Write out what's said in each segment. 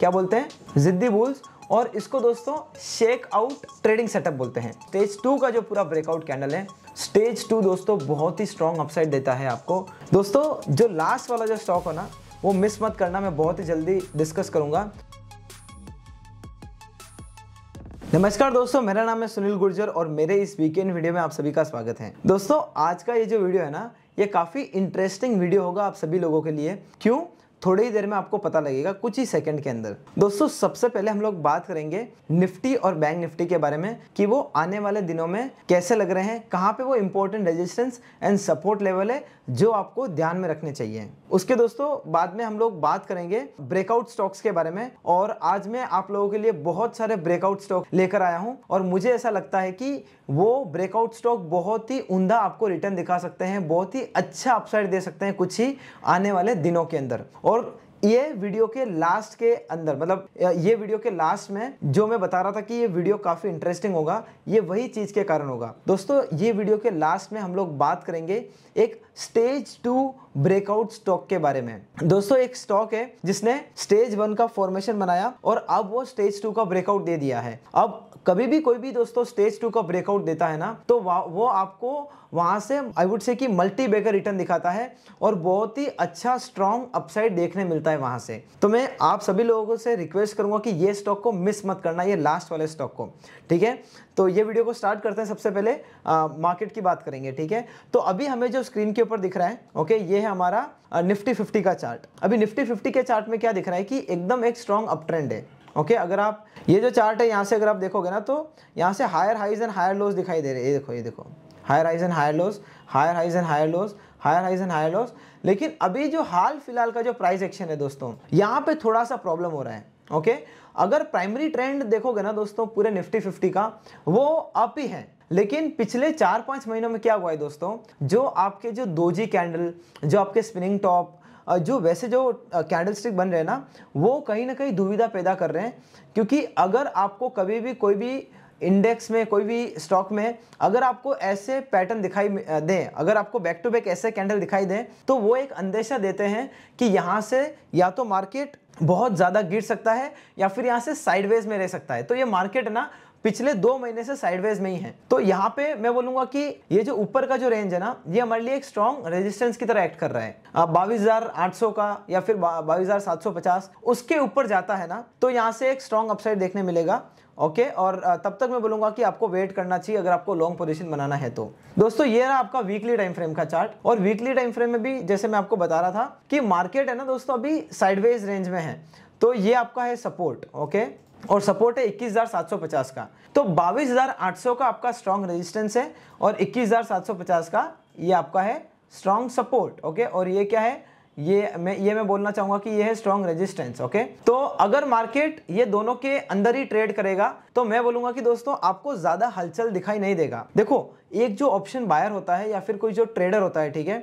क्या बोलते हैं जिद्दी बुल्स और इसको दोस्तों शेक आउट ट्रेडिंग सेटअप बोलते हैं स्टेज टू का जो पूरा ब्रेकआउट कैंडल है स्टेज टू दोस्तों बहुत ही स्ट्रॉन्ग अपसाइड देता है आपको दोस्तों जो लास्ट वाला जो स्टॉक हो ना वो मिस मत करना मैं बहुत ही जल्दी डिस्कस करूंगा नमस्कार दोस्तों मेरा नाम है सुनील गुर्जर और मेरे इस वीकेंड वीडियो में आप सभी का स्वागत है दोस्तों आज का ये जो वीडियो है ना ये काफ़ी इंटरेस्टिंग वीडियो होगा आप सभी लोगों के लिए क्यों थोड़ी ही देर में आपको पता लगेगा कुछ ही सेकंड के अंदर दोस्तों सबसे पहले हम लोग बात करेंगे निफ्टी और बैंक निफ्टी के बारे में कि वो आने वाले दिनों में कैसे लग रहे हैं कहाँ पे वो important resistance and support level है जो आपको ध्यान में रखने चाहिए उसके दोस्तों बाद में हम लोग बात करेंगे ब्रेकआउट स्टॉक्स के बारे में और आज मैं आप लोगों के लिए बहुत सारे ब्रेकआउट स्टॉक लेकर आया हूँ और मुझे ऐसा लगता है कि वो ब्रेकआउट स्टॉक बहुत ही उमदा आपको रिटर्न दिखा सकते हैं बहुत ही अच्छा अपसाइड दे सकते हैं कुछ ही आने वाले दिनों के अंदर और ये वीडियो के लास्ट के अंदर मतलब ये वीडियो के लास्ट में जो मैं बता रहा था कि ये वीडियो काफ़ी इंटरेस्टिंग होगा ये वही चीज़ के कारण होगा दोस्तों ये वीडियो के लास्ट में हम लोग बात करेंगे एक स्टेज टू ब्रेकआउट स्टॉक के बारे में दोस्तों एक स्टॉक है जिसने स्टेज वन का फॉर्मेशन बनाया और अब वो स्टेज टू का ब्रेकआउट दे दिया है अब कभी भी कोई भी दोस्तों स्टेज टू का ब्रेकआउट देता है ना तो वो आपको वहां से आई वुड से कि मल्टी बेकर रिटर्न दिखाता है और बहुत ही अच्छा स्ट्रॉन्ग अपसाइड देखने मिलता है वहां से तो मैं आप सभी लोगों से रिक्वेस्ट करूंगा कि ये स्टॉक को मिस मत करना ये लास्ट वाले स्टॉक को ठीक है तो ये वीडियो को स्टार्ट करते हैं सबसे पहले आ, मार्केट की बात करेंगे ठीक है तो अभी हमें जो स्क्रीन के ऊपर दिख रहा है ओके ये है हमारा निफ्टी फिफ्टी का चार्ट अभी निफ्टी फिफ्टी के चार्ट में क्या दिख रहा है कि एकदम एक स्ट्रॉन्ग अप ट्रेंड है ओके अगर आप ये जो चार्ट है यहाँ से अगर आप देखोगे ना तो यहाँ से higher highs and higher lows दिखाई दे रहे हैं ये देखो ये देखो higher highs and higher lows higher highs and higher lows higher highs and higher lows लेकिन अभी जो हाल फिलहाल का जो प्राइस एक्शन है दोस्तों यहाँ पे थोड़ा सा प्रॉब्लम हो रहा है ओके अगर प्राइमरी ट्रेंड देखोगे ना दोस्तों पूरे निफ्टी फिफ्टी का वो अप ही है लेकिन पिछले चार पाँच महीनों में क्या हुआ है दोस्तों जो आपके जो दोजी कैंडल जो आपके स्पिनिंग टॉप जो वैसे जो कैंडल स्टिक बन रहे हैं ना वो कहीं ना कहीं दुविधा पैदा कर रहे हैं क्योंकि अगर आपको कभी भी कोई भी इंडेक्स में कोई भी स्टॉक में अगर आपको ऐसे पैटर्न दिखाई दें अगर आपको बैक टू बैक ऐसे कैंडल दिखाई दें तो वो एक अंदेशा देते हैं कि यहाँ से या तो मार्केट बहुत ज़्यादा गिर सकता है या फिर यहाँ से साइडवेज में रह सकता है तो ये मार्केट ना पिछले दो महीने से साइडवेज में ही है तो यहाँ पे मैं बोलूंगा कि ये जो ऊपर का जो रेंज है ना ये हमारे लिए एक स्ट्रॉन्ग रेजिस्टेंस की तरह एक्ट कर रहा है बाईस का या फिर बाईस उसके ऊपर जाता है ना तो यहाँ से एक स्ट्रॉन्ग अपसाइड देखने मिलेगा ओके okay, और तब तक मैं बोलूंगा कि आपको वेट करना चाहिए अगर आपको लॉन्ग पोजीशन बनाना है तो दोस्तों ये रहा आपका वीकली टाइम फ्रेम का चार्ट और वीकली टाइम फ्रेम में भी जैसे मैं आपको बता रहा था कि मार्केट है ना दोस्तों अभी साइडवेज रेंज में है तो ये आपका है सपोर्ट ओके okay? और सपोर्ट है 21,750 का तो 22,800 का आपका स्ट्रॉन्ग रेजिस्टेंस है और 21,750 का ये आपका है स्ट्रॉन्ग सपोर्ट ओके और ये क्या है ये मैं ये मैं बोलना चाहूंगा कि ये है स्ट्रॉन्ग रेजिस्टेंस ओके तो अगर मार्केट ये दोनों के अंदर ही ट्रेड करेगा तो मैं बोलूंगा कि दोस्तों आपको ज़्यादा हलचल दिखाई नहीं देगा देखो एक जो ऑप्शन बायर होता है या फिर कोई जो ट्रेडर होता है ठीक है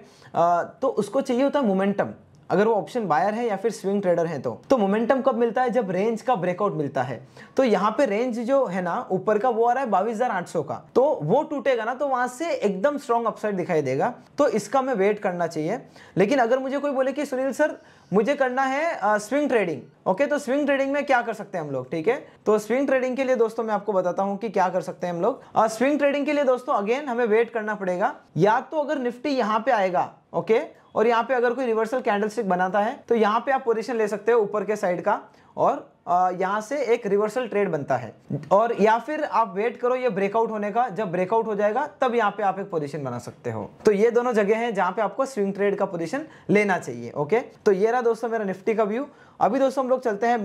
तो उसको चाहिए होता है मोमेंटम अगर वो ऑप्शन बायर है या फिर स्विंग ट्रेडर है तो तो मोमेंटम कब मिलता है जब रेंज का ब्रेकआउट मिलता है तो यहाँ पे रेंज जो है ना ऊपर का वो आ रहा है बाईस का तो वो टूटेगा ना तो वहां से एकदम स्ट्रॉन्ग अपसाइड दिखाई देगा तो इसका मैं वेट करना चाहिए लेकिन अगर मुझे कोई बोले कि सुनील सर मुझे करना है आ, स्विंग ट्रेडिंग ओके तो स्विंग ट्रेडिंग में क्या कर सकते हैं हम लोग ठीक है तो स्विंग ट्रेडिंग के लिए दोस्तों मैं आपको बताता हूँ कि क्या कर सकते हैं हम लोग स्विंग ट्रेडिंग के लिए दोस्तों अगेन हमें वेट करना पड़ेगा या तो अगर निफ्टी यहाँ पे आएगा ओके और यहाँ पे अगर कोई रिवर्सल कैंडल बनाता है तो यहाँ पे आप पोजिशन ले सकते हो ऊपर के साइड का और यहाँ से एक रिवर्सल ट्रेड बनता है और या फिर आप वेट करो ये ब्रेकआउट होने का जब ब्रेकआउट हो जाएगा तब यहाँ पे आप एक पोजीशन बना सकते हो तो ये दोनों जगह है जहाँ पे आपको स्विंग ट्रेड का पोजीशन लेना चाहिए ओके तो ये रहा दोस्तों मेरा निफ्टी का व्यू अभी दोस्तों हम लोग चलते हैं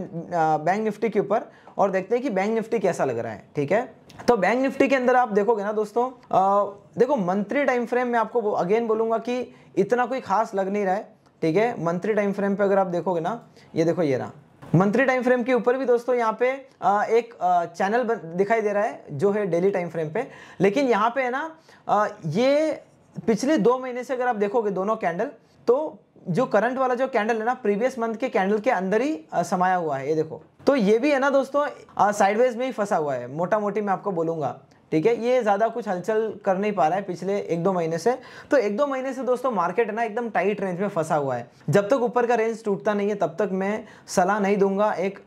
बैंक निफ्टी के ऊपर और देखते हैं कि बैंक निफ्टी कैसा लग रहा है ठीक है तो बैंक निफ्टी के अंदर आप देखोगे ना दोस्तों आ, देखो मंथली टाइम फ्रेम में आपको अगेन बोलूंगा कि इतना कोई खास लग नहीं रहा है ठीक है मंथली टाइम फ्रेम पे अगर आप देखोगे ना ये देखो ये रहा मंथली टाइम फ्रेम के ऊपर भी दोस्तों यहाँ पे एक चैनल दिखाई दे रहा है जो है डेली टाइम फ्रेम पे लेकिन यहाँ पे है ना ये पिछले दो महीने से अगर आप देखोगे दोनों कैंडल तो जो करंट वाला जो कैंडल है ना प्रीवियस मंथ के कैंडल के अंदर ही समाया हुआ है ये देखो तो ये भी है ना दोस्तों साइडवेज में ही फंसा हुआ है मोटा मोटी मैं आपको बोलूंगा ठीक है ये ज़्यादा कुछ हलचल कर नहीं पा रहा है पिछले एक दो महीने से तो एक दो महीने से दोस्तों मार्केट ना एकदम टाइट रेंज में फंसा हुआ है जब तक ऊपर का रेंज टूटता नहीं है तब तक मैं सलाह नहीं दूंगा एक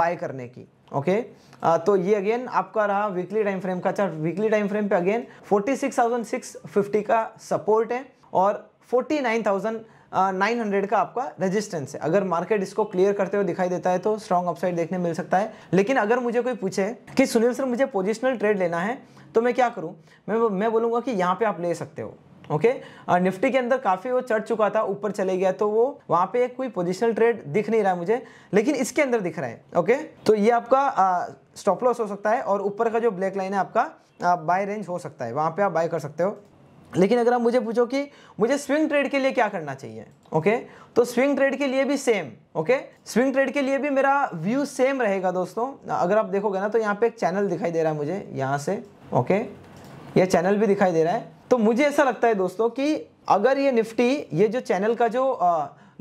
बाय करने की ओके आ, तो ये अगेन आपका रहा वीकली टाइम फ्रेम का अच्छा वीकली टाइम फ्रेम पे अगेन 46,650 का सपोर्ट है और 49,000 नाइन हंड्रेड का आपका रेजिस्टेंस है अगर मार्केट इसको क्लियर करते हुए दिखाई देता है तो स्ट्रॉन्ग अपसाइड देखने मिल सकता है लेकिन अगर मुझे कोई पूछे कि सुनील सर मुझे पोजिशनल ट्रेड लेना है तो मैं क्या करूँ मैं मैं बोलूँगा कि यहाँ पर आप ले सकते हो ओके okay? निफ्टी के अंदर काफ़ी वो चढ़ चुका था ऊपर चले गया तो वो वहाँ पे कोई पोजिशनल ट्रेड दिख नहीं रहा है मुझे लेकिन इसके अंदर दिख रहा है ओके okay? तो ये आपका स्टॉप लॉस हो सकता है और ऊपर का जो ब्लैक लाइन है आपका बाय रेंज हो सकता है वहां पे आप बाय कर सकते हो लेकिन अगर आप मुझे पूछो कि मुझे स्विंग ट्रेड के लिए क्या करना चाहिए ओके तो स्विंग ट्रेड के लिए भी सेम ओके स्विंग ट्रेड के लिए भी मेरा व्यू सेम रहेगा दोस्तों अगर आप देखोगे ना तो यहाँ पे एक चैनल दिखाई दे रहा है मुझे यहाँ से ओके ये चैनल भी दिखाई दे रहा है तो मुझे ऐसा लगता है दोस्तों कि अगर ये निफ्टी ये जो चैनल का जो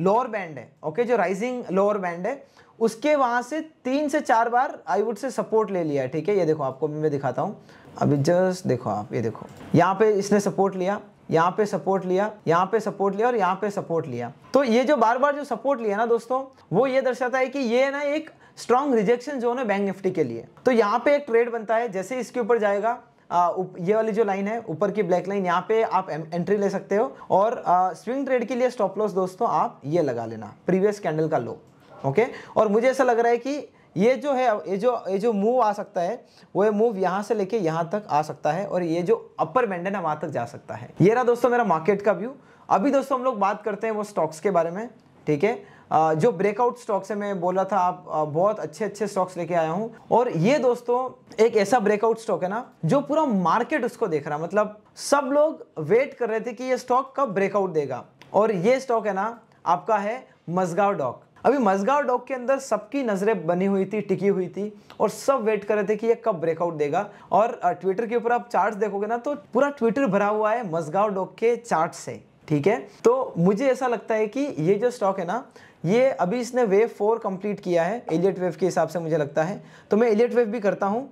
लोअर बैंड है ओके जो राइजिंग लोअर बैंड है उसके वहाँ से तीन से चार बार आईवुड से सपोर्ट ले लिया ठीक है ये देखो आपको मैं दिखाता हूँ अभी जस्ट देखो आप ये देखो यहाँ पे इसने सपोर्ट लिया यहाँ पे सपोर्ट लिया यहाँ पे सपोर्ट लिया और यहाँ पे सपोर्ट लिया तो ये जो बार बार जो सपोर्ट लिया ना दोस्तों वो ये दर्शाता है कि ये ना एक स्ट्रॉन्ग रिजेक्शन जोन है बैंक निफ्टी के लिए तो यहाँ पे एक ट्रेड बनता है जैसे इसके ऊपर जाएगा आ, उप, ये वाली जो लाइन है ऊपर की ब्लैक लाइन यहाँ पे आप एंट्री ले सकते हो और आ, स्विंग ट्रेड के लिए स्टॉप लॉस दोस्तों आप ये लगा लेना प्रीवियस कैंडल का लो ओके और मुझे ऐसा लग रहा है कि ये जो है ये जो ये जो मूव आ सकता है वो ये मूव यहाँ से लेके यहाँ तक आ सकता है और ये जो अपर बैंड है वहाँ तक जा सकता है ये रहा दोस्तों मेरा मार्केट का व्यू अभी दोस्तों हम लोग बात करते हैं वो स्टॉक्स के बारे में ठीक है जो ब्रेकआउट स्टॉक्स है मैं बोला था आप बहुत अच्छे अच्छे स्टॉक्स लेके आया हूँ और ये दोस्तों एक ऐसा ब्रेकआउट स्टॉक है ना जो पूरा मार्केट उसको देख रहा मतलब सब लोग वेट कर रहे थे कि ये स्टॉक कब ब्रेकआउट देगा और ये स्टॉक है ना आपका है मजगाव डॉक अभी मजगांव डॉक के अंदर सबकी नज़रें बनी हुई थी टिकी हुई थी और सब वेट कर रहे थे कि ये कब ब्रेकआउट देगा और ट्विटर के ऊपर आप चार्ट देखोगे ना तो पूरा ट्विटर भरा हुआ है मजगांव डॉक के चार्ट से ठीक है तो मुझे ऐसा लगता है कि ये जो स्टॉक है ना ये अभी इसने वेव फोर कंप्लीट किया है एलियट वेव के हिसाब से मुझे लगता है तो मैं एलियट वेव भी करता हूँ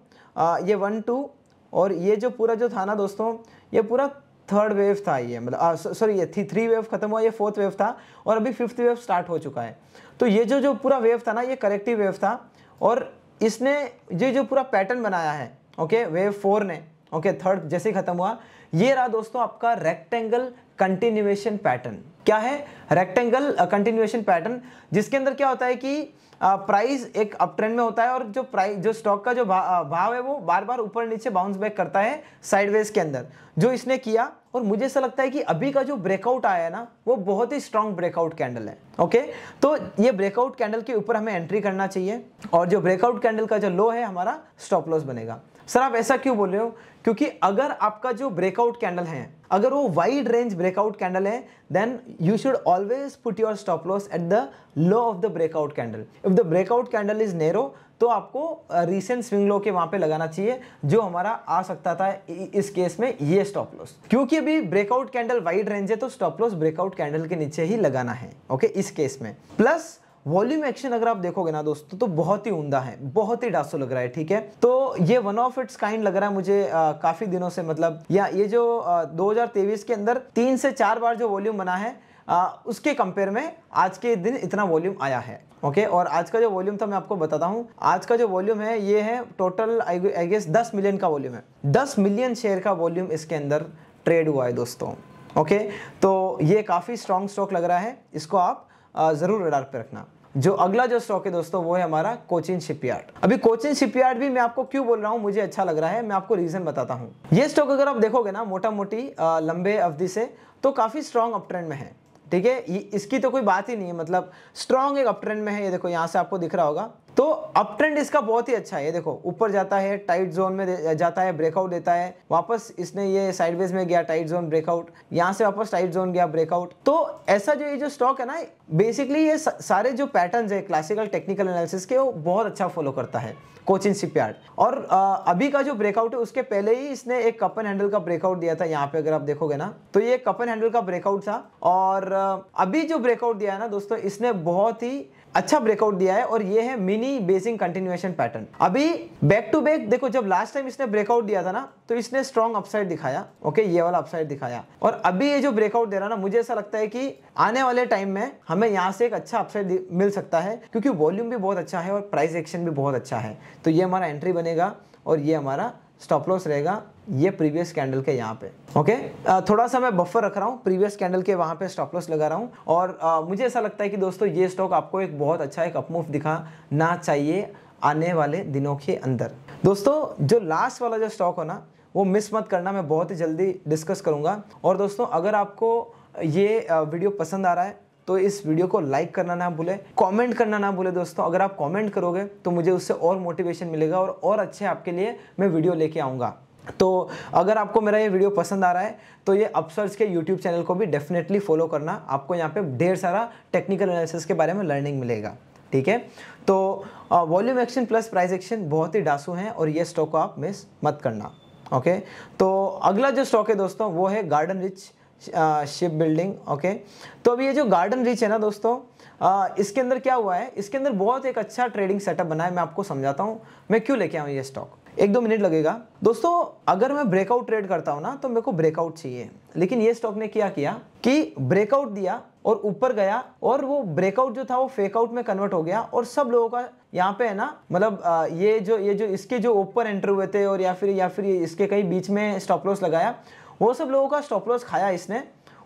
ये वन टू और ये जो पूरा जो था ना दोस्तों ये पूरा थर्ड वेव था ये मतलब सॉरी ये थी थ्री वेव खत्म हुआ ये फोर्थ वेव था और अभी फिफ्थ वेव स्टार्ट हो चुका है तो ये जो जो पूरा वेव था ना ये करेक्टिव वेव था और इसने ये जो पूरा पैटर्न बनाया है ओके वेव फोर ने ओके थर्ड जैसे ही खत्म हुआ ये रहा दोस्तों आपका रेक्टेंगल कंटिन्यूएशन पैटर्न क्या है रेक्टेंगल कंटिन्यूएशन पैटर्न जिसके अंदर क्या होता है कि प्राइस uh, एक अप ट्रेंड में होता है और जो प्राइस जो स्टॉक का जो भा, uh, भाव है वो बार बार ऊपर नीचे बाउंस बैक करता है साइडवेज के अंदर जो इसने किया और मुझे ऐसा लगता है कि अभी का जो ब्रेकआउट आया है ना वो बहुत ही स्ट्रांग ब्रेकआउट कैंडल है ओके तो ये ब्रेकआउट कैंडल के ऊपर हमें एंट्री करना चाहिए और जो ब्रेकआउट कैंडल का जो लो है हमारा स्टॉप लॉस बनेगा सर आप ऐसा क्यों बोल रहे हो क्योंकि अगर आपका जो ब्रेकआउट कैंडल है अगर वो वाइड रेंज ब्रेकआउट कैंडल है then you should always put your stop loss at the low of the breakout candle if the breakout candle is narrow तो आपको रिसेंट स्विंग लो के वहां पे लगाना चाहिए जो हमारा आ सकता था इस केस में ये स्टॉप लॉस क्योंकि अभी ब्रेकआउट कैंडल वाइड रेंज है तो स्टॉप लॉस ब्रेकआउट कैंडल के नीचे ही लगाना है ओके इस केस में प्लस वॉल्यूम एक्शन अगर आप देखोगे ना दोस्तों तो, तो बहुत ही उमदा है बहुत ही डासो लग रहा है ठीक है तो ये वन ऑफ इट्स काइंड लग रहा है मुझे आ, काफी दिनों से मतलब या ये जो दो के अंदर तीन से चार बार जो वॉल्यूम बना है आ, उसके कंपेयर में आज के दिन इतना वॉल्यूम आया है ओके और आज का जो वॉल्यूम था मैं आपको बताता हूँ आज का जो वॉल्यूम है ये है टोटल आई गेस दस मिलियन का वॉल्यूम है दस मिलियन शेयर का वॉल्यूम इसके अंदर ट्रेड हुआ है दोस्तों ओके तो ये काफ़ी स्ट्रॉन्ग स्टॉक लग रहा है इसको आप ज़रूर रडार पर रखना जो अगला जो स्टॉक है दोस्तों वो है हमारा कोचिन शिपयार्ड अभी कोचिन शिपयार्ड भी मैं आपको क्यों बोल रहा हूँ मुझे अच्छा लग रहा है मैं आपको रीज़न बताता हूँ ये स्टॉक अगर आप देखोगे ना मोटा मोटी लंबे अवधि से तो काफ़ी स्ट्रॉन्ग अप ट्रेंड में है ठीक है इसकी तो कोई बात ही नहीं है मतलब स्ट्रॉन्ग एक अपट्रेंड में है ये देखो यहाँ से आपको दिख रहा होगा तो अप ट्रेंड इसका बहुत ही अच्छा है ये देखो ऊपर जाता है टाइट जोन में जाता है ब्रेकआउट देता है वापस इसने ये साइडवेज में गया टाइट जोन ब्रेकआउट यहाँ से वापस टाइट जोन गया ब्रेकआउट तो ऐसा जो ये जो स्टॉक है ना बेसिकली ये सारे जो पैटर्न्स है क्लासिकल टेक्निकल एनालिसिस के वो बहुत अच्छा फॉलो करता है कोचिन सिप्यार्ड और अभी का जो ब्रेकआउट है उसके पहले ही इसने एक कपन हैंडल का ब्रेकआउट दिया था यहाँ पे अगर आप देखोगे ना तो ये कपन हैंडल का ब्रेकआउट था और अभी जो ब्रेकआउट दिया है ना दोस्तों इसने बहुत ही अच्छा ब्रेकआउट दिया है और ये है मिनी बेसिंग कंटिन्यूएशन पैटर्न अभी बैक टू बैक देखो जब लास्ट टाइम इसने ब्रेकआउट दिया था ना तो इसने स्ट्रॉन्ग अपसाइड दिखाया ओके ये वाला अपसाइड दिखाया और अभी ये जो ब्रेकआउट दे रहा ना मुझे ऐसा लगता है कि आने वाले टाइम में हमें यहाँ से एक अच्छा अपसाइड मिल सकता है क्योंकि वॉल्यूम भी बहुत अच्छा है और प्राइस एक्शन भी बहुत अच्छा है तो ये हमारा एंट्री बनेगा और ये हमारा स्टॉप लॉस रहेगा ये प्रीवियस कैंडल के यहाँ पे ओके okay? थोड़ा सा मैं बफर रख रहा हूँ प्रीवियस कैंडल के वहाँ पे स्टॉप लॉस लगा रहा हूँ और आ, मुझे ऐसा लगता है कि दोस्तों ये स्टॉक आपको एक बहुत अच्छा एक अपमूव दिखाना चाहिए आने वाले दिनों के अंदर दोस्तों जो लास्ट वाला जो स्टॉक हो ना वो मिस मत करना मैं बहुत ही जल्दी डिस्कस करूँगा और दोस्तों अगर आपको ये वीडियो पसंद आ रहा है तो इस वीडियो को लाइक करना ना भूलें कमेंट करना ना भूलें दोस्तों अगर आप कमेंट करोगे तो मुझे उससे और मोटिवेशन मिलेगा और और अच्छे आपके लिए मैं वीडियो लेके आऊँगा तो अगर आपको मेरा ये वीडियो पसंद आ रहा है तो ये अपसर्स के यूट्यूब चैनल को भी डेफिनेटली फॉलो करना आपको यहाँ पे ढेर सारा टेक्निकल एनालिसिस के बारे में लर्निंग मिलेगा ठीक है तो volume action plus price action बहुत ही डासू हैं और ये स्टॉक को आप मिस मत करना ओके तो अगला जो स्टॉक है दोस्तों वो है Garden Reach ship building okay तो अभी ये जो गार्डन रिच है ना दोस्तों आ, इसके अंदर क्या हुआ है इसके अंदर बहुत एक अच्छा ट्रेडिंग सेटअप बना है मैं आपको समझाता हूँ मैं क्यों लेके आऊँ ये स्टॉक एक दो मिनट लगेगा दोस्तों अगर मैं ब्रेकआउट ट्रेड करता हूँ ना तो मेरे को ब्रेकआउट चाहिए लेकिन ये स्टॉक ने क्या किया कि ब्रेकआउट दिया और ऊपर गया और वो ब्रेकआउट जो था वो फेकआउट में कन्वर्ट हो गया और सब लोगों का यहाँ पे है ना मतलब ये जो ये जो इसके जो ऊपर एंटर हुए थे और या फिर या फिर इसके कहीं बीच में स्टॉप लॉस लगाया वो सब लोगों का स्टॉप लॉस खाया इसने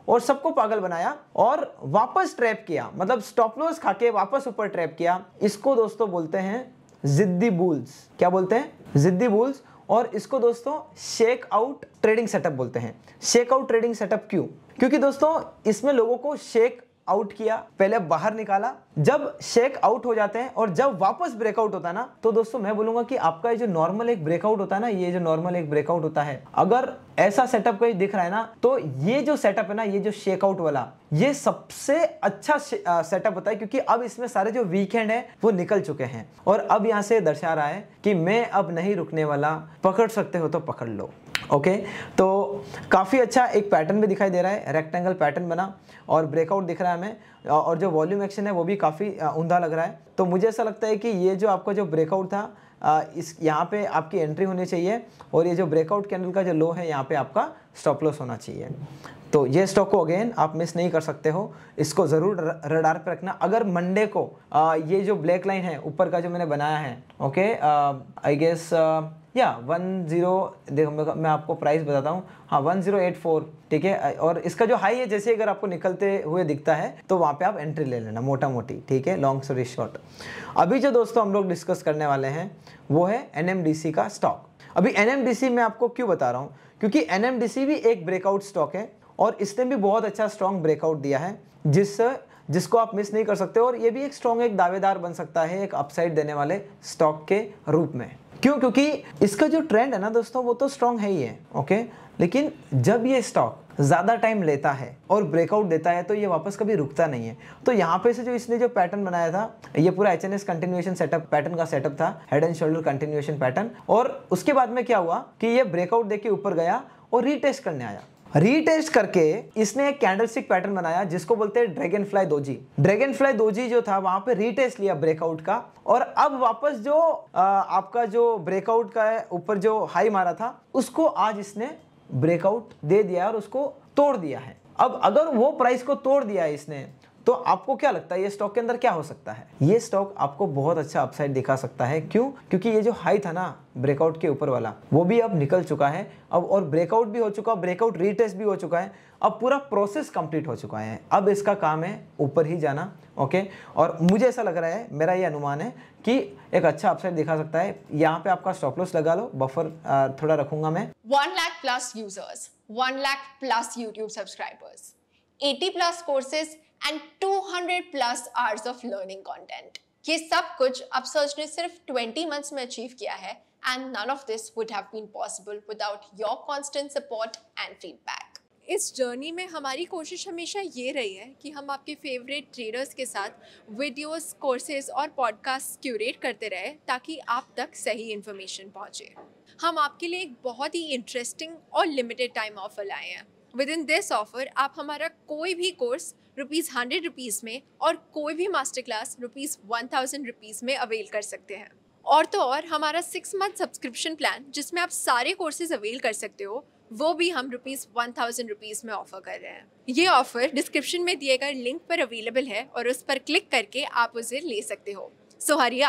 और सबको पागल बनाया और वापस ट्रैप किया मतलब स्टॉप लॉस खा के वापस ऊपर ट्रैप किया इसको दोस्तों बोलते हैं जिद्दी बुल्स क्या बोलते हैं जिद्दी बुल्स और इसको दोस्तों शेक आउट ट्रेडिंग सेटअप बोलते हैं शेक आउट ट्रेडिंग सेटअप क्यों क्योंकि दोस्तों इसमें लोगों को शेक आउट किया पहले बाहर निकाला जब शेक आउट हो जाते हैं और जब वापस ब्रेकआउट होता है ना तो दोस्तों मैं बोलूंगा कि आपका ये जो नॉर्मल एक ब्रेकआउट होता है ना ये जो नॉर्मल एक ब्रेकआउट होता है अगर ऐसा सेटअप कहीं दिख रहा है ना तो ये जो सेटअप है ना ये जो शेकआउट वाला ये सबसे अच्छा सेटअप होता है क्योंकि अब इसमें सारे जो वीकेंड है वो निकल चुके हैं और अब यहाँ से दर्शा रहा है कि मैं अब नहीं रुकने वाला पकड़ सकते हो तो पकड़ लो ओके तो काफ़ी अच्छा एक पैटर्न भी दिखाई दे रहा है रेक्टेंगल पैटर्न बना और ब्रेकआउट दिख रहा है हमें और जो वॉल्यूम एक्शन है वो भी काफ़ी उंधा लग रहा है तो मुझे ऐसा लगता है कि ये जो आपका जो ब्रेकआउट था इस यहाँ पे आपकी एंट्री होनी चाहिए और ये जो ब्रेकआउट कैंडल का जो लो है यहाँ पे आपका स्टॉप लॉस होना चाहिए तो ये स्टॉक को अगेन आप मिस नहीं कर सकते हो इसको ज़रूर रडार पर रखना अगर मंडे को ये जो ब्लैक लाइन है ऊपर का जो मैंने बनाया है ओके आई गेस या वन जीरो देखो मैं, आपको प्राइस बताता हूँ हाँ वन जीरो एट फोर ठीक है और इसका जो हाई है जैसे अगर आपको निकलते हुए दिखता है तो वहाँ पे आप एंट्री ले लेना मोटा मोटी ठीक है लॉन्ग स्टोरी शॉर्ट अभी जो दोस्तों हम लोग डिस्कस करने वाले हैं वो है एन का स्टॉक अभी एन मैं आपको क्यों बता रहा हूँ क्योंकि एन भी एक ब्रेकआउट स्टॉक है और इसने भी बहुत अच्छा स्ट्रॉन्ग ब्रेकआउट दिया है जिस जिसको आप मिस नहीं कर सकते और ये भी एक स्ट्रॉन्ग एक दावेदार बन सकता है एक अपसाइड देने वाले स्टॉक के रूप में क्यों क्योंकि इसका जो ट्रेंड है ना दोस्तों वो तो स्ट्रांग है ही है ओके लेकिन जब ये स्टॉक ज़्यादा टाइम लेता है और ब्रेकआउट देता है तो ये वापस कभी रुकता नहीं है तो यहाँ पे से जो इसने जो पैटर्न बनाया था ये पूरा H N S continuation setup pattern का सेटअप था head and shoulder continuation pattern और उसके बाद में क्या हुआ कि ये ब्रेकआउट दे के ऊपर गया और रीटेस्ट करने आया रीटेस्ट करके इसने एक कैंडलस्टिक पैटर्न बनाया जिसको बोलते हैं dragonfly doji dragonfly doji जो था वहां पे रीटेस्ट लिया ब्रेकआउट का और अब वापस जो आ, आपका जो ब्रेकआउट का है ऊपर जो हाई मारा था उसको आज इसने ब्रेकआउट दे दिया और उसको तोड़ दिया है अब अगर वो प्राइस को तोड़ दिया है इसने तो आपको क्या लगता है ये स्टॉक के अंदर क्या हो सकता है ये स्टॉक आपको बहुत अच्छा अपसाइड दिखा सकता है क्यों क्योंकि ये जो हाई था ना ब्रेकआउट के ऊपर वाला वो भी अब निकल चुका है अब और ब्रेकआउट भी हो चुका है ब्रेकआउट रीटेस्ट भी हो चुका है अब पूरा प्रोसेस कंप्लीट हो चुका है अब इसका काम है ऊपर ही जाना ओके और मुझे ऐसा लग रहा है मेरा ये अनुमान है कि एक अच्छा अपसाइड दिखा सकता है यहाँ पे आपका स्टॉप लॉस लगा लो बफर थोड़ा रखूंगा मैं one lakh plus users one lakh plus YouTube subscribers 80 plus courses and 200 plus hours of learning content ये सब कुछ अब सर्च ने सिर्फ 20 मंथ्स में अचीव किया है and none of this would have been possible without your constant support and feedback इस जर्नी में हमारी कोशिश हमेशा ये रही है कि हम आपके फेवरेट ट्रेडर्स के साथ वीडियोस, कोर्सेज और पॉडकास्ट क्यूरेट करते रहे ताकि आप तक सही इन्फॉर्मेशन पहुंचे हम आपके लिए एक बहुत ही इंटरेस्टिंग और लिमिटेड टाइम ऑफर लाए हैं विद इन दिस ऑफर आप हमारा कोई भी कोर्स रुपीज़ हंड्रेड रुपीज़ में और कोई भी master class rupees one thousand rupees में अवेल कर सकते हैं और तो और हमारा सिक्स मंथ सब्सक्रिप्शन प्लान जिसमें आप सारे कोर्सेज अवेल कर सकते हो वो भी हम रुपीज़ वन थाउजेंड रुपीज़ में ऑफ़र कर रहे हैं ये ऑफ़र डिस्क्रिप्शन में दिए गए लिंक पर अवेलेबल है और उस पर क्लिक करके आप उसे ले सकते हो सो हरी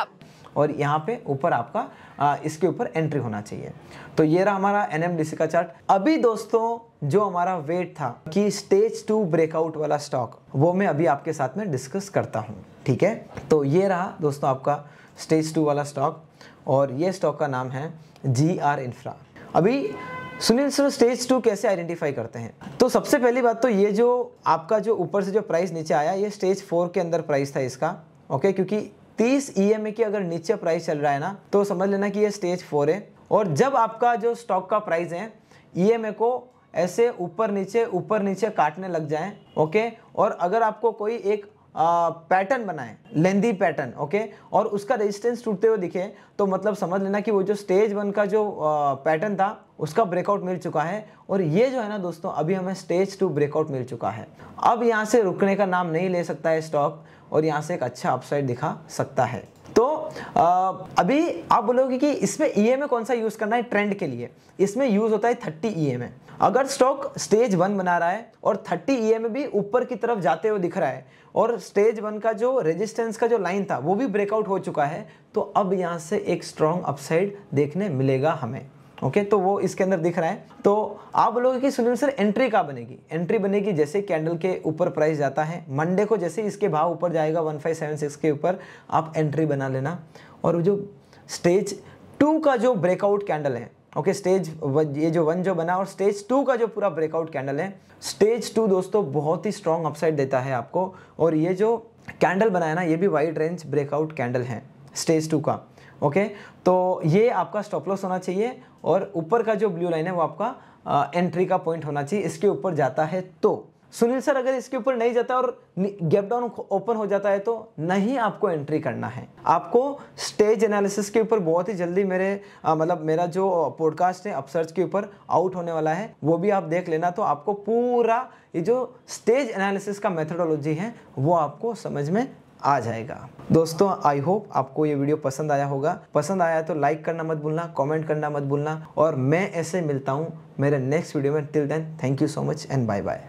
और यहाँ पे ऊपर आपका आ, इसके ऊपर एंट्री होना चाहिए तो ये रहा हमारा एन का चार्ट अभी दोस्तों जो हमारा वेट था कि स्टेज टू ब्रेकआउट वाला स्टॉक वो मैं अभी आपके साथ में डिस्कस करता हूँ ठीक है तो ये रहा दोस्तों आपका स्टेज टू वाला स्टॉक और ये स्टॉक का नाम है जी आर इंफ्रा अभी सुनील सर स्टेज टू कैसे आइडेंटिफाई करते हैं तो सबसे पहली बात तो ये जो आपका जो ऊपर से जो प्राइस नीचे आया ये स्टेज फोर के अंदर प्राइस था इसका ओके क्योंकि तीस ई e की अगर नीचे प्राइस चल रहा है ना तो समझ लेना कि ये स्टेज फोर है और जब आपका जो स्टॉक का प्राइस है ई e को ऐसे ऊपर नीचे ऊपर नीचे काटने लग जाए ओके और अगर आपको कोई एक पैटर्न बनाए लेंदी पैटर्न ओके और उसका रेजिस्टेंस टूटते हुए दिखे तो मतलब समझ लेना कि वो जो स्टेज वन का जो पैटर्न था उसका ब्रेकआउट मिल चुका है और ये जो है ना दोस्तों अभी हमें स्टेज टू ब्रेकआउट मिल चुका है अब यहाँ से रुकने का नाम नहीं ले सकता है स्टॉक और यहाँ से एक अच्छा अपसाइड दिखा सकता है तो आ, अभी आप बोलोगे कि इसमें ई e एम कौन सा यूज़ करना है ट्रेंड के लिए इसमें यूज़ होता है थर्टी ई एम अगर स्टॉक स्टेज वन बना रहा है और थर्टी ई एम भी ऊपर की तरफ जाते हुए दिख रहा है और स्टेज वन का जो रेजिस्टेंस का जो लाइन था वो भी ब्रेकआउट हो चुका है तो अब यहाँ से एक स्ट्रॉन्ग अपसाइड देखने मिलेगा हमें ओके तो वो इसके अंदर दिख रहा है तो आप बोलोगे कि सुनील सर एंट्री का बनेगी एंट्री बनेगी जैसे कैंडल के ऊपर प्राइस जाता है मंडे को जैसे इसके भाव ऊपर जाएगा 1576 के ऊपर आप एंट्री बना लेना और जो स्टेज टू का जो ब्रेकआउट कैंडल है ओके स्टेज ये जो वन जो बना और स्टेज टू का जो पूरा ब्रेकआउट कैंडल है स्टेज टू दोस्तों बहुत ही स्ट्रॉन्ग अपसाइड देता है आपको और ये जो कैंडल बनाया ना ये भी वाइड रेंज ब्रेकआउट कैंडल है स्टेज टू का ओके तो ये आपका स्टॉप लॉस होना चाहिए और ऊपर का जो ब्लू लाइन है वो आपका एंट्री का पॉइंट होना चाहिए इसके ऊपर जाता है तो सुनील सर अगर इसके ऊपर नहीं जाता और गैप डाउन ओपन हो जाता है तो नहीं आपको एंट्री करना है आपको स्टेज एनालिसिस के ऊपर बहुत ही जल्दी मेरे आ, मतलब मेरा जो पॉडकास्ट है अपसर्च के ऊपर आउट होने वाला है वो भी आप देख लेना तो आपको पूरा ये जो स्टेज एनालिसिस का मेथडोलॉजी है वो आपको समझ में आ जाएगा दोस्तों आई होप आपको ये वीडियो पसंद आया होगा पसंद आया तो लाइक करना मत भूलना कमेंट करना मत भूलना और मैं ऐसे मिलता हूँ मेरे नेक्स्ट वीडियो में till then thank you so much and bye bye